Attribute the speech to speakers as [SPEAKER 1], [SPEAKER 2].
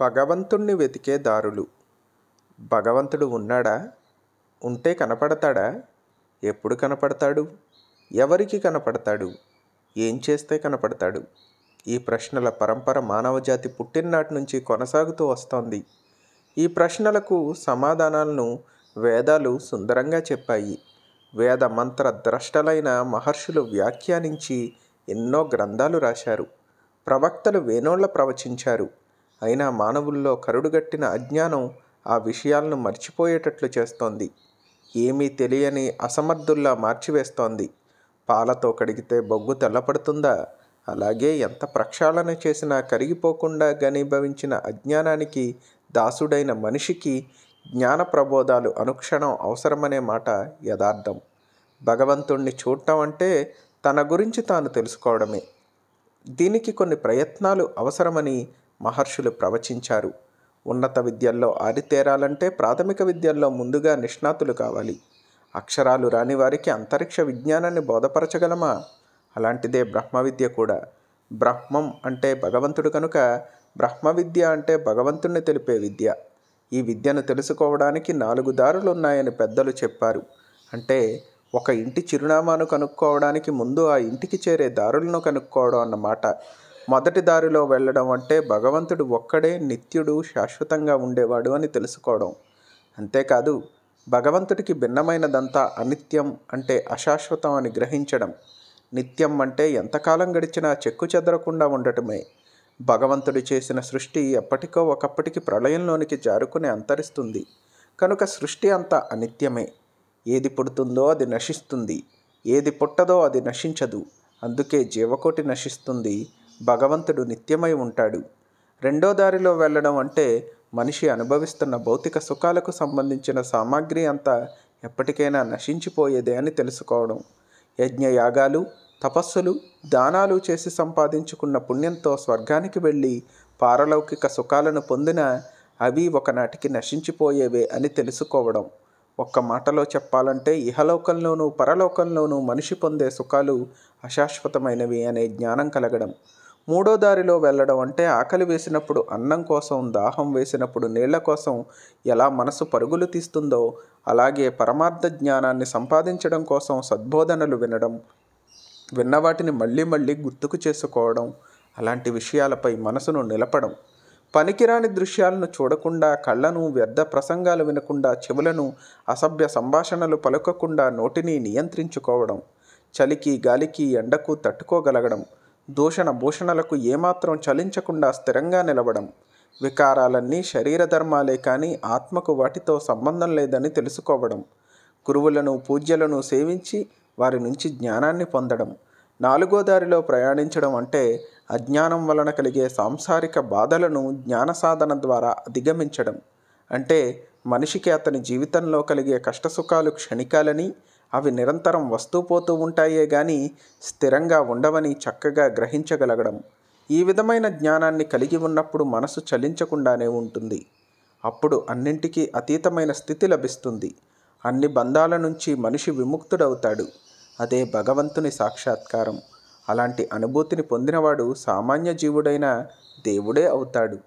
[SPEAKER 1] భగవంతుణ్ణి వెతికే దారులు భగవంతుడు ఉన్నాడా ఉంటే కనపడతాడా ఎప్పుడు కనపడతాడు ఎవరికి కనపడతాడు ఏం చేస్తే కనపడతాడు ఈ ప్రశ్నల పరంపర మానవజాతి పుట్టిన్నాటి నుంచి కొనసాగుతూ వస్తోంది ఈ ప్రశ్నలకు సమాధానాలను వేదాలు సుందరంగా చెప్పాయి వేద మంత్ర ద్రష్టలైన మహర్షులు వ్యాఖ్యానించి ఎన్నో గ్రంథాలు రాశారు ప్రవక్తలు వేనోళ్ల ప్రవచించారు అయినా మానవుల్లో కరుడుగట్టిన అజ్ఞానం ఆ విషయాలను మర్చిపోయేటట్లు చేస్తోంది ఏమీ తెలియని అసమర్థుల్లా మార్చివేస్తోంది పాలతో కడిగితే బొగ్గు తెల్లపడుతుందా అలాగే ఎంత ప్రక్షాళన చేసినా కరిగిపోకుండా ఘనీభవించిన అజ్ఞానానికి దాసుడైన మనిషికి జ్ఞాన ప్రబోధాలు అనుక్షణం అవసరమనే మాట యథార్థం భగవంతుణ్ణి చూడటం అంటే తన గురించి తాను తెలుసుకోవడమే దీనికి కొన్ని ప్రయత్నాలు అవసరమని మహర్షులు ప్రవచించారు ఉన్నత విద్యల్లో ఆరితేరాలంటే ప్రాథమిక విద్యల్లో ముందుగా నిష్ణాతులు కావాలి అక్షరాలు రాని వారికి అంతరిక్ష విజ్ఞానాన్ని బోధపరచగలమా అలాంటిదే బ్రహ్మ విద్య కూడా బ్రహ్మం అంటే భగవంతుడు కనుక బ్రహ్మ విద్య అంటే భగవంతుణ్ణి తెలిపే విద్య ఈ విద్యను తెలుసుకోవడానికి నాలుగు దారులు ఉన్నాయని పెద్దలు చెప్పారు అంటే ఒక ఇంటి చిరునామాను కనుక్కోవడానికి ముందు ఆ ఇంటికి చేరే దారులను కనుక్కోవడం అన్నమాట మొదటి దారిలో వెళ్ళడం అంటే భగవంతుడు ఒక్కడే నిత్యుడు శాశ్వతంగా ఉండేవాడు అని తెలుసుకోవడం అంతేకాదు భగవంతుడికి భిన్నమైనదంతా అనిత్యం అంటే అశాశ్వతం అని గ్రహించడం నిత్యం అంటే ఎంతకాలం గడిచినా చెక్కు చెదరకుండా ఉండటమే భగవంతుడు చేసిన సృష్టి ఎప్పటికో ఒకప్పటికి ప్రళయంలోనికి జారుకుని అంతరిస్తుంది కనుక సృష్టి అంతా అనిత్యమే ఏది పుడుతుందో అది నశిస్తుంది ఏది పుట్టదో అది నశించదు అందుకే జీవకోటి నశిస్తుంది భగవంతుడు నిత్యమై ఉంటాడు రెండో దారిలో వెళ్ళడం అంటే మనిషి అనుభవిస్తున్న భౌతిక సుఖాలకు సంబంధించిన సామాగ్రి అంతా ఎప్పటికైనా నశించిపోయేదే అని తెలుసుకోవడం యజ్ఞయాగాలు తపస్సులు దానాలు చేసి సంపాదించుకున్న పుణ్యంతో స్వర్గానికి వెళ్ళి పారలౌకిక సుఖాలను పొందిన అవి ఒకనాటికి నశించిపోయేవే అని తెలుసుకోవడం ఒక్క మాటలో చెప్పాలంటే ఇహలోకంలోనూ పరలోకంలోనూ మనిషి పొందే సుఖాలు అశాశ్వతమైనవి అనే జ్ఞానం కలగడం మూడో దారిలో వెళ్ళడం అంటే ఆకలి వేసినప్పుడు అన్నం కోసం దాహం వేసినప్పుడు నీళ్ల కోసం ఎలా మనసు పరుగులు తీస్తుందో అలాగే పరమార్థ జ్ఞానాన్ని సంపాదించడం కోసం సద్బోధనలు వినడం విన్నవాటిని మళ్ళీ మళ్ళీ గుర్తుకు చేసుకోవడం అలాంటి విషయాలపై మనసును నిలపడం పనికిరాని దృశ్యాలను చూడకుండా కళ్ళను వ్యర్థ ప్రసంగాలు వినకుండా చెవులను అసభ్య సంభాషణలు పలుకకుండా నోటిని నియంత్రించుకోవడం చలికి గాలికి ఎండకు తట్టుకోగలగడం దూషణ భూషణలకు ఏమాత్రం చలించకుండా స్థిరంగా నిలవడం వికారాలన్నీ శరీర ధర్మాలే కానీ ఆత్మకు వాటితో సంబంధం లేదని తెలుసుకోవడం గురువులను పూజ్యలను సేవించి వారి నుంచి జ్ఞానాన్ని పొందడం నాలుగో దారిలో ప్రయాణించడం అంటే అజ్ఞానం వలన కలిగే సాంసారిక బాధలను జ్ఞాన సాధన ద్వారా అధిగమించడం అంటే మనిషికి అతని జీవితంలో కలిగే కష్టసుఖాలు క్షణికాలని అవి నిరంతరం వస్తూ పోతూ ఉంటాయే కానీ స్థిరంగా ఉండవని చక్కగా గ్రహించగలగడం ఈ విధమైన జ్ఞానాన్ని కలిగి ఉన్నప్పుడు మనసు చలించకుండానే ఉంటుంది అప్పుడు అన్నింటికీ అతీతమైన స్థితి లభిస్తుంది అన్ని బంధాల నుంచి మనిషి విముక్తుడవుతాడు అదే భగవంతుని సాక్షాత్కారం అలాంటి అనుభూతిని పొందినవాడు సామాన్య జీవుడైన దేవుడే అవుతాడు